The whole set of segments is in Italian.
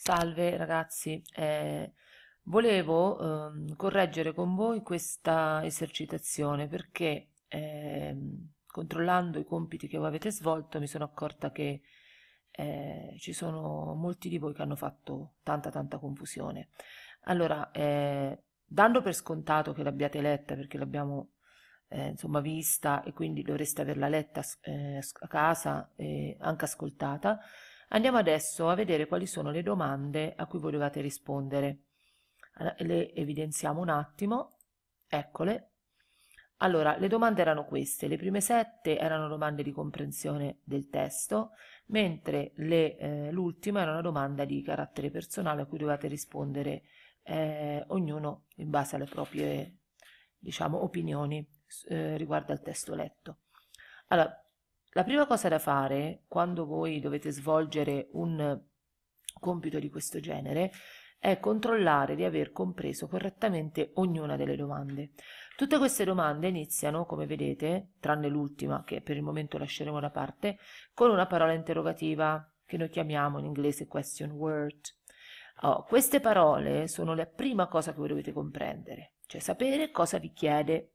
Salve ragazzi, eh, volevo eh, correggere con voi questa esercitazione perché eh, controllando i compiti che avete svolto mi sono accorta che eh, ci sono molti di voi che hanno fatto tanta tanta confusione. Allora, eh, dando per scontato che l'abbiate letta perché l'abbiamo eh, insomma vista e quindi dovreste averla letta a casa e anche ascoltata, Andiamo adesso a vedere quali sono le domande a cui volevate rispondere. Le evidenziamo un attimo, eccole. Allora, le domande erano queste, le prime sette erano domande di comprensione del testo, mentre eh, l'ultima eh, era una domanda di carattere personale a cui dovevate rispondere eh, ognuno in base alle proprie, diciamo, opinioni eh, riguardo al testo letto. Allora, la prima cosa da fare quando voi dovete svolgere un compito di questo genere è controllare di aver compreso correttamente ognuna delle domande. Tutte queste domande iniziano, come vedete, tranne l'ultima che per il momento lasceremo da parte, con una parola interrogativa che noi chiamiamo in inglese question word. Oh, queste parole sono la prima cosa che voi dovete comprendere, cioè sapere cosa vi chiede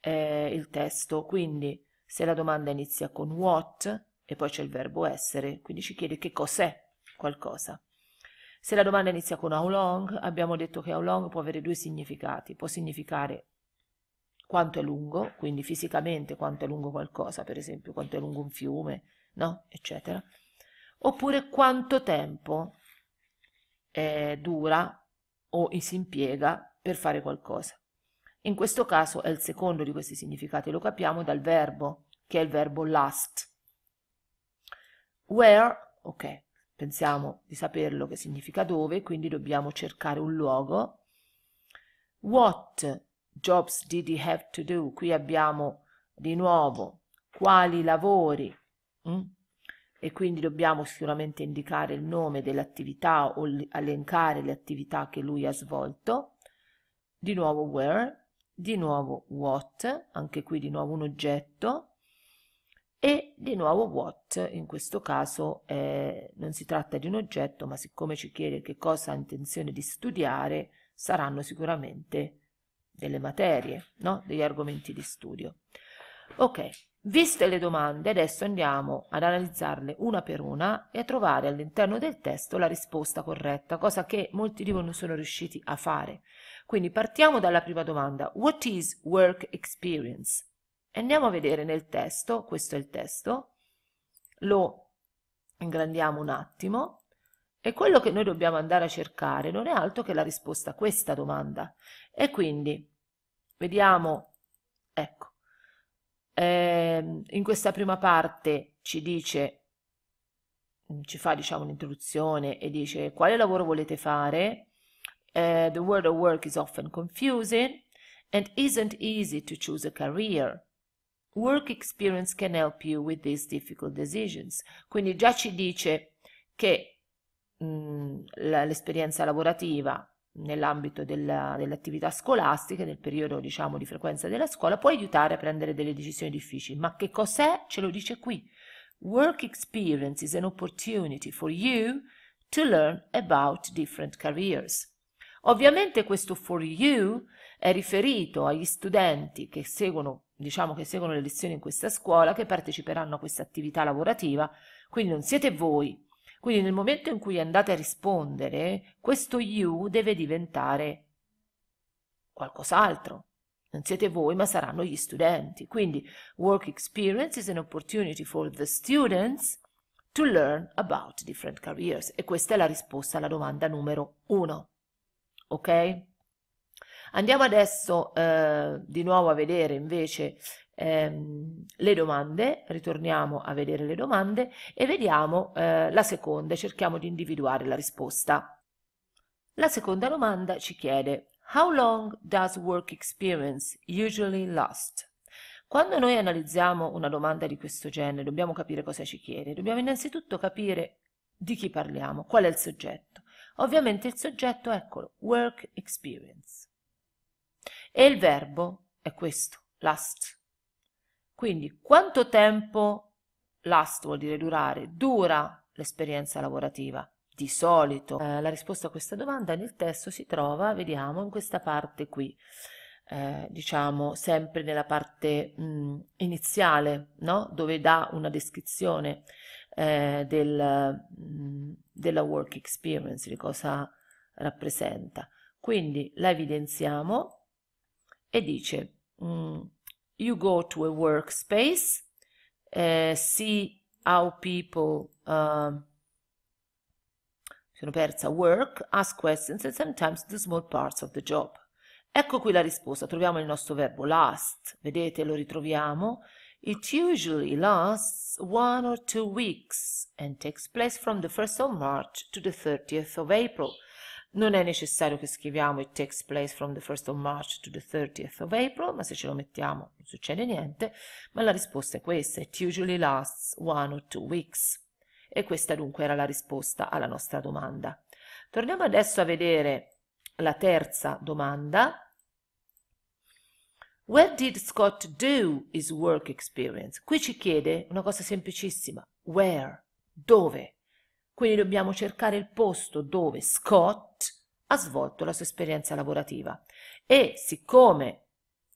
eh, il testo. Quindi se la domanda inizia con what e poi c'è il verbo essere, quindi ci chiede che cos'è qualcosa. Se la domanda inizia con how long, abbiamo detto che how long può avere due significati. Può significare quanto è lungo, quindi fisicamente quanto è lungo qualcosa, per esempio quanto è lungo un fiume, no? eccetera. Oppure quanto tempo eh, dura o si impiega per fare qualcosa. In questo caso è il secondo di questi significati, lo capiamo dal verbo, che è il verbo last. Where, ok, pensiamo di saperlo che significa dove, quindi dobbiamo cercare un luogo. What jobs did he have to do? Qui abbiamo di nuovo quali lavori mm? e quindi dobbiamo sicuramente indicare il nome dell'attività o elencare le attività che lui ha svolto. Di nuovo where di nuovo what, anche qui di nuovo un oggetto, e di nuovo what, in questo caso eh, non si tratta di un oggetto, ma siccome ci chiede che cosa ha intenzione di studiare, saranno sicuramente delle materie, no? degli argomenti di studio. Ok, Viste le domande, adesso andiamo ad analizzarle una per una e a trovare all'interno del testo la risposta corretta, cosa che molti di voi non sono riusciti a fare. Quindi partiamo dalla prima domanda. What is work experience? Andiamo a vedere nel testo, questo è il testo, lo ingrandiamo un attimo e quello che noi dobbiamo andare a cercare non è altro che la risposta a questa domanda. E quindi vediamo, ecco, eh, in questa prima parte ci dice, mm, ci fa diciamo un'introduzione e dice quale lavoro volete fare. Uh, the word of work is often confusing and isn't easy to choose a career. Work experience can help you with these difficult decisions. Quindi già ci dice che mm, l'esperienza lavorativa nell'ambito della, delle attività scolastiche, nel periodo diciamo di frequenza della scuola, può aiutare a prendere delle decisioni difficili. Ma che cos'è? Ce lo dice qui. Work experience is an opportunity for you to learn about different careers. Ovviamente questo for you è riferito agli studenti che seguono, diciamo che seguono le lezioni in questa scuola, che parteciperanno a questa attività lavorativa, quindi non siete voi quindi nel momento in cui andate a rispondere, questo you deve diventare qualcos'altro. Non siete voi, ma saranno gli studenti. Quindi work experience is an opportunity for the students to learn about different careers. E questa è la risposta alla domanda numero uno. Ok? Andiamo adesso eh, di nuovo a vedere invece ehm, le domande, ritorniamo a vedere le domande e vediamo eh, la seconda, cerchiamo di individuare la risposta. La seconda domanda ci chiede How long does work experience usually last? Quando noi analizziamo una domanda di questo genere dobbiamo capire cosa ci chiede, dobbiamo innanzitutto capire di chi parliamo, qual è il soggetto. Ovviamente il soggetto, eccolo, work experience. E il verbo è questo, last. Quindi quanto tempo last vuol dire durare, dura l'esperienza lavorativa? Di solito eh, la risposta a questa domanda nel testo si trova, vediamo, in questa parte qui. Eh, diciamo sempre nella parte mh, mm, iniziale, no? dove dà una descrizione eh, del, mh, mm, della work experience, di cosa rappresenta. Quindi la evidenziamo e dice mh, mm, you go to a workspace, uh, see how people um, sono persa, work, ask questions and sometimes the small parts of the job. Ecco qui la risposta, troviamo il nostro verbo last, vedete lo ritroviamo. It usually lasts one or two weeks and takes place from the 1st of March to the 30th of April. non è necessario che scriviamo it takes place from the 1st of March to the 30th of April, ma se ce lo mettiamo non succede niente, ma la risposta è questa, it usually lasts one or two weeks. E questa dunque era la risposta alla nostra domanda. Torniamo adesso a vedere la terza domanda. Where did Scott do his work experience? Qui ci chiede una cosa semplicissima, where, dove? Quindi dobbiamo cercare il posto dove Scott ha svolto la sua esperienza lavorativa. E siccome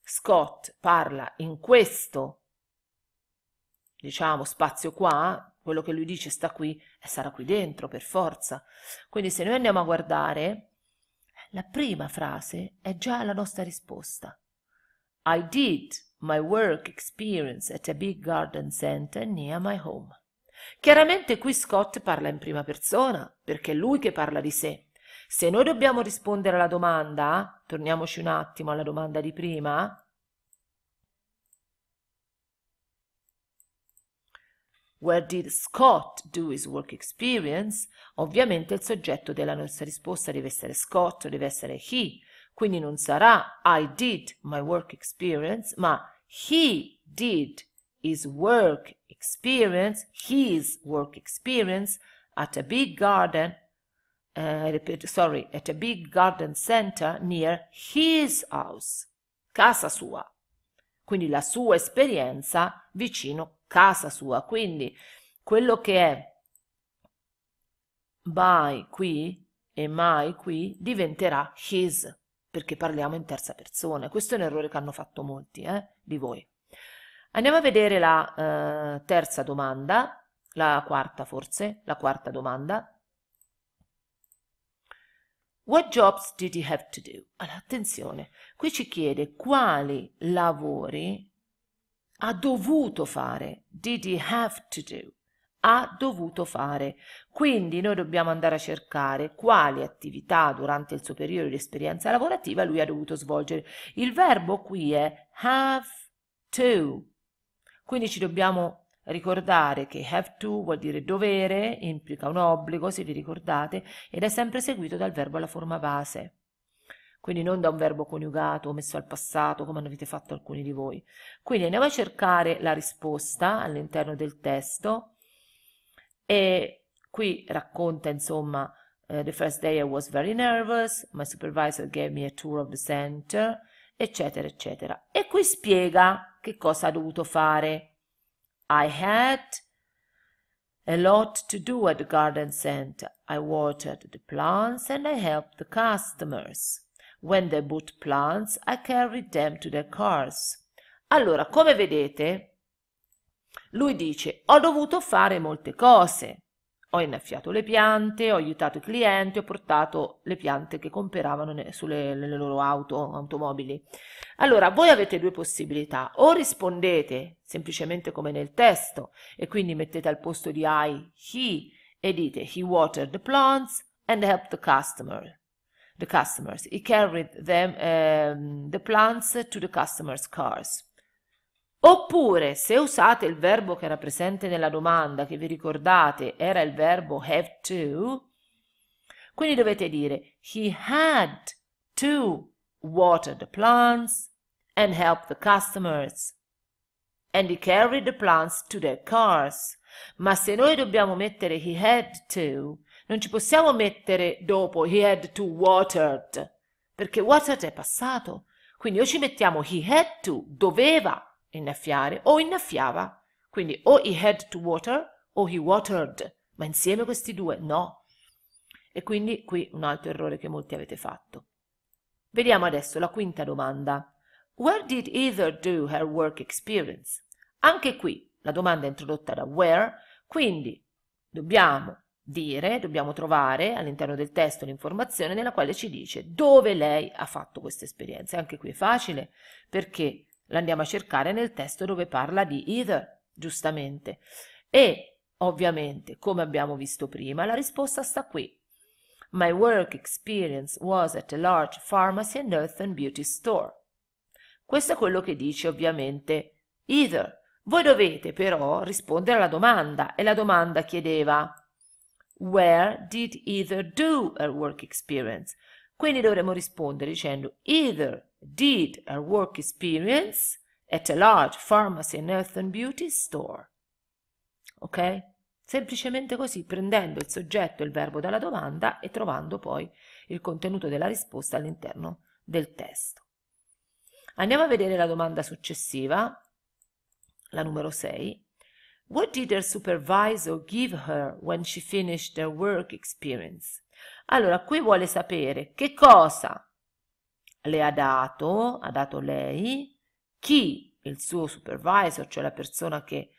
Scott parla in questo, diciamo, spazio qua, quello che lui dice sta qui e sarà qui dentro per forza. Quindi se noi andiamo a guardare, la prima frase è già la nostra risposta. I did my work experience at a big garden center near my home. Chiaramente qui Scott parla in prima persona, perché è lui che parla di sé. Se noi dobbiamo rispondere alla domanda, torniamoci un attimo alla domanda di prima. Where did Scott do his work experience? Ovviamente il soggetto della nostra risposta deve essere Scott, deve essere he, quindi non sarà I did my work experience, ma he did his work experience, his work experience at a big garden, uh, repeat, sorry, at a big garden center near his house, casa sua. Quindi la sua esperienza vicino casa sua. Quindi quello che è by qui e my qui diventerà his, perché parliamo in terza persona. Questo è un errore che hanno fatto molti eh, di voi. Andiamo a vedere la eh, terza domanda, la quarta forse, la quarta domanda. What jobs did he have to do? Allora, attenzione, qui ci chiede quali lavori ha dovuto fare. Did he have to do? Ha dovuto fare. Quindi noi dobbiamo andare a cercare quali attività durante il suo periodo di esperienza lavorativa lui ha dovuto svolgere. Il verbo qui è have to. Quindi ci dobbiamo ricordare che have to vuol dire dovere, implica un obbligo, se vi ricordate, ed è sempre seguito dal verbo alla forma base. Quindi non da un verbo coniugato o messo al passato, come avete fatto alcuni di voi. Quindi andiamo a cercare la risposta all'interno del testo e qui racconta, insomma, eh, the first day I was very nervous, my supervisor gave me a tour of the center, eccetera, eccetera. E qui spiega che cosa ha dovuto fare. I had a lot to do at the garden center. I watered the plants and I helped the customers. When they bought plants, I carried them to their cars. Allora, come vedete, lui dice ho dovuto fare molte cose. Ho innaffiato le piante, ho aiutato i clienti, ho portato le piante che comperavano sulle loro auto, automobili. Allora, voi avete due possibilità. O rispondete semplicemente come nel testo e quindi mettete al posto di I, he e dite he watered the plants and helped the customer. The customers. He carried them, um, the plants to the customers' cars. Oppure, se usate il verbo che era presente nella domanda, che vi ricordate era il verbo have to, quindi dovete dire he had to water the plants and help the customers. And he carried the plants to their cars. Ma se noi dobbiamo mettere he had to, non ci possiamo mettere dopo he had to watered, perché watered è passato. Quindi o ci mettiamo he had to, doveva innaffiare o innaffiava. Quindi o he had to water o he watered, ma insieme questi due no. E quindi qui un altro errore che molti avete fatto. Vediamo adesso la quinta domanda. Where did either do her work experience? Anche qui la domanda è introdotta da where, quindi dobbiamo dire, dobbiamo trovare all'interno del testo l'informazione nella quale ci dice dove lei ha fatto questa esperienza. Anche qui è facile perché L'andiamo a cercare nel testo dove parla di either, giustamente. E ovviamente, come abbiamo visto prima, la risposta sta qui. My work experience was at a large pharmacy and earth and beauty store. Questo è quello che dice ovviamente either. Voi dovete però rispondere alla domanda e la domanda chiedeva Where did either do her work experience? Quindi dovremmo rispondere dicendo either did her work experience at a large pharmacy and health and beauty store. Ok? Semplicemente così prendendo il soggetto e il verbo dalla domanda e trovando poi il contenuto della risposta all'interno del testo. Andiamo a vedere la domanda successiva, la numero 6. What did her supervisor give her when she finished her work experience? Allora, qui vuole sapere che cosa le ha dato, ha dato lei, chi il suo supervisor, cioè la persona che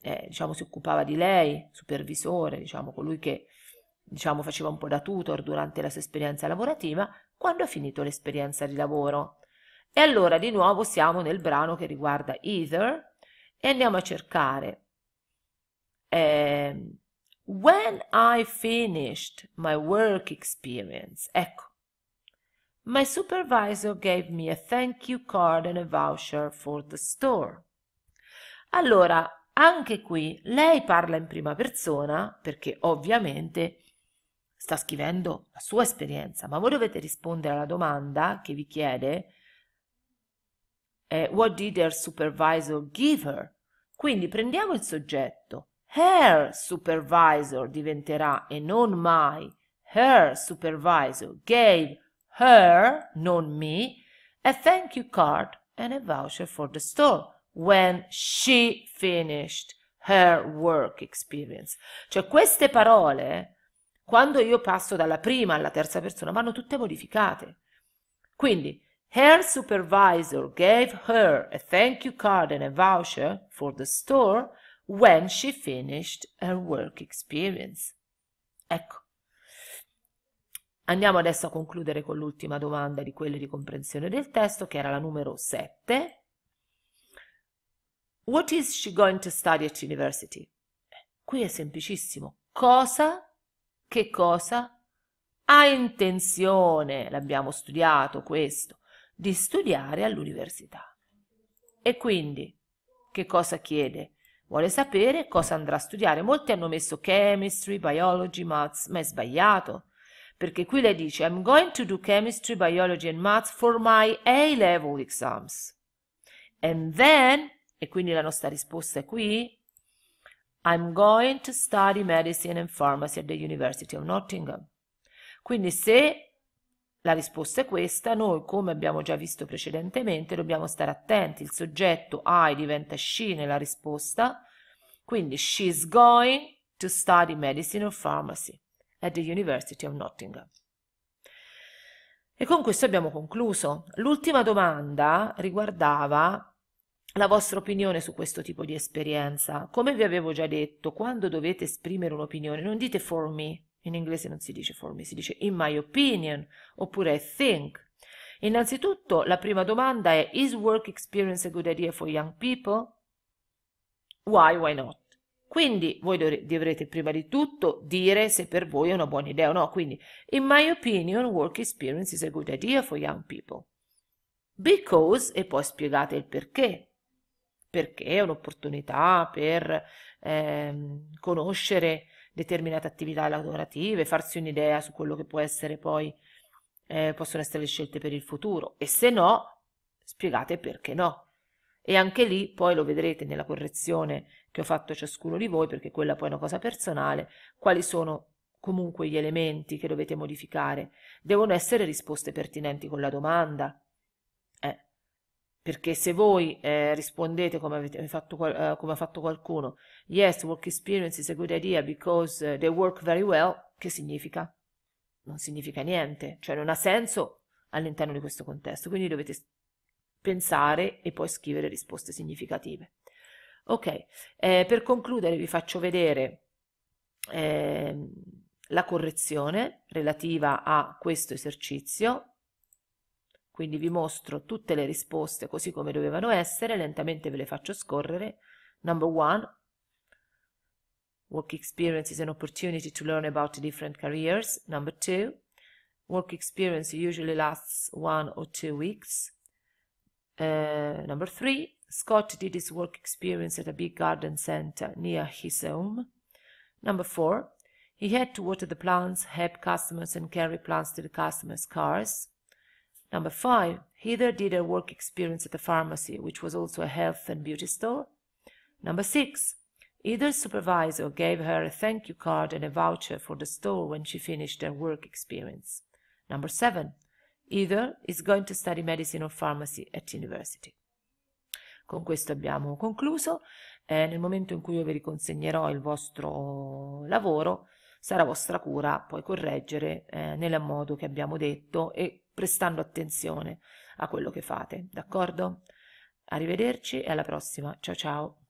eh, diciamo, si occupava di lei, supervisore, diciamo, colui che diciamo, faceva un po' da tutor durante la sua esperienza lavorativa, quando ha finito l'esperienza di lavoro. E allora di nuovo siamo nel brano che riguarda Either e andiamo a cercare eh, When I finished my work experience. Ecco, My supervisor gave me a thank you card and a voucher for the store. Allora, anche qui lei parla in prima persona perché ovviamente sta scrivendo la sua esperienza, ma voi dovete rispondere alla domanda che vi chiede eh, What did her supervisor give her? Quindi prendiamo il soggetto. Her supervisor diventerà e non my. Her supervisor gave her, non me, a thank you card and a voucher for the store when she finished her work experience. Cioè queste parole, quando io passo dalla prima alla terza persona, vanno tutte modificate. Quindi, her supervisor gave her a thank you card and a voucher for the store when she finished her work experience. Ecco, Andiamo adesso a concludere con l'ultima domanda di quelle di comprensione del testo, che era la numero 7. What is she going to study at university? Qui è semplicissimo. Cosa? Che cosa? Ha intenzione, l'abbiamo studiato questo, di studiare all'università. E quindi, che cosa chiede? Vuole sapere cosa andrà a studiare. Molti hanno messo chemistry, biology, maths, ma è sbagliato perché qui lei dice I'm going to do chemistry, biology and math for my A-level exams. And then, e quindi la nostra risposta è qui, I'm going to study medicine and pharmacy at the University of Nottingham. Quindi se la risposta è questa, noi come abbiamo già visto precedentemente dobbiamo stare attenti, il soggetto I diventa she nella risposta, quindi she's going to study medicine or pharmacy at the University of Nottingham. E con questo abbiamo concluso. L'ultima domanda riguardava la vostra opinione su questo tipo di esperienza. Come vi avevo già detto, quando dovete esprimere un'opinione, non dite for me, in inglese non si dice for me, si dice in my opinion oppure I think. Innanzitutto la prima domanda è is work experience a good idea for young people? Why, why not? Quindi voi dovrete prima di tutto dire se per voi è una buona idea o no. Quindi, in my opinion, work experience is a good idea for young people. Because, e poi spiegate il perché. Perché è un'opportunità per ehm, conoscere determinate attività lavorative, farsi un'idea su quello che può essere poi, eh, possono essere le scelte per il futuro. E se no, spiegate perché no. E anche lì, poi lo vedrete nella correzione che ho fatto a ciascuno di voi, perché quella poi è una cosa personale, quali sono comunque gli elementi che dovete modificare. Devono essere risposte pertinenti con la domanda. Eh, perché se voi eh, rispondete come, avete fatto, uh, come ha fatto qualcuno, yes, work experience is a good idea because eh, they work very well, che significa? Non significa niente, cioè non ha senso all'interno di questo contesto. Quindi dovete pensare e poi scrivere risposte significative. Ok, eh, per concludere vi faccio vedere eh, la correzione relativa a questo esercizio. Quindi vi mostro tutte le risposte così come dovevano essere, lentamente ve le faccio scorrere. Number one, work experience is an opportunity to learn about different careers. Number two, work experience usually lasts one or two weeks. Uh, number three, Scott did his work experience at a big garden center near his home. Number four, he had to water the plants, help customers, and carry plants to the customers' cars. Number five, Heather did her work experience at a pharmacy, which was also a health and beauty store. Number six, Heather's supervisor gave her a thank you card and a voucher for the store when she finished her work experience. Number seven, Heather is going to study medicine or pharmacy at university. Con questo abbiamo concluso. Eh, nel momento in cui io vi riconsegnerò il vostro lavoro, sarà vostra cura poi correggere eh, nel modo che abbiamo detto e prestando attenzione a quello che fate, d'accordo? Arrivederci e alla prossima. Ciao ciao.